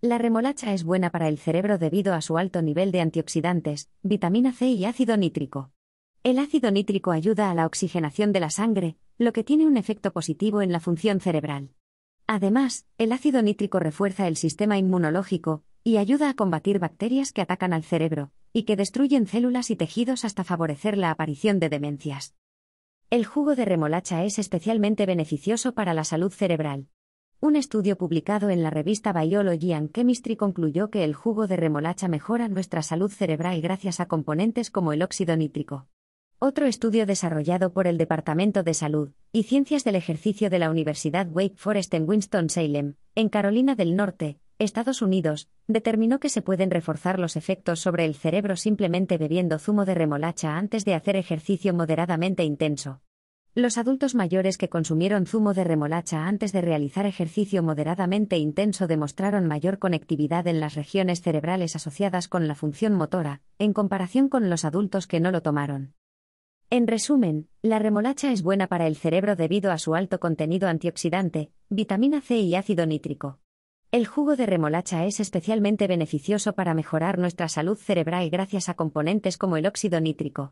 La remolacha es buena para el cerebro debido a su alto nivel de antioxidantes, vitamina C y ácido nítrico. El ácido nítrico ayuda a la oxigenación de la sangre, lo que tiene un efecto positivo en la función cerebral. Además, el ácido nítrico refuerza el sistema inmunológico y ayuda a combatir bacterias que atacan al cerebro y que destruyen células y tejidos hasta favorecer la aparición de demencias. El jugo de remolacha es especialmente beneficioso para la salud cerebral. Un estudio publicado en la revista Biology and Chemistry concluyó que el jugo de remolacha mejora nuestra salud cerebral gracias a componentes como el óxido nítrico. Otro estudio desarrollado por el Departamento de Salud y Ciencias del Ejercicio de la Universidad Wake Forest en Winston-Salem, en Carolina del Norte, Estados Unidos, determinó que se pueden reforzar los efectos sobre el cerebro simplemente bebiendo zumo de remolacha antes de hacer ejercicio moderadamente intenso. Los adultos mayores que consumieron zumo de remolacha antes de realizar ejercicio moderadamente intenso demostraron mayor conectividad en las regiones cerebrales asociadas con la función motora, en comparación con los adultos que no lo tomaron. En resumen, la remolacha es buena para el cerebro debido a su alto contenido antioxidante, vitamina C y ácido nítrico. El jugo de remolacha es especialmente beneficioso para mejorar nuestra salud cerebral gracias a componentes como el óxido nítrico.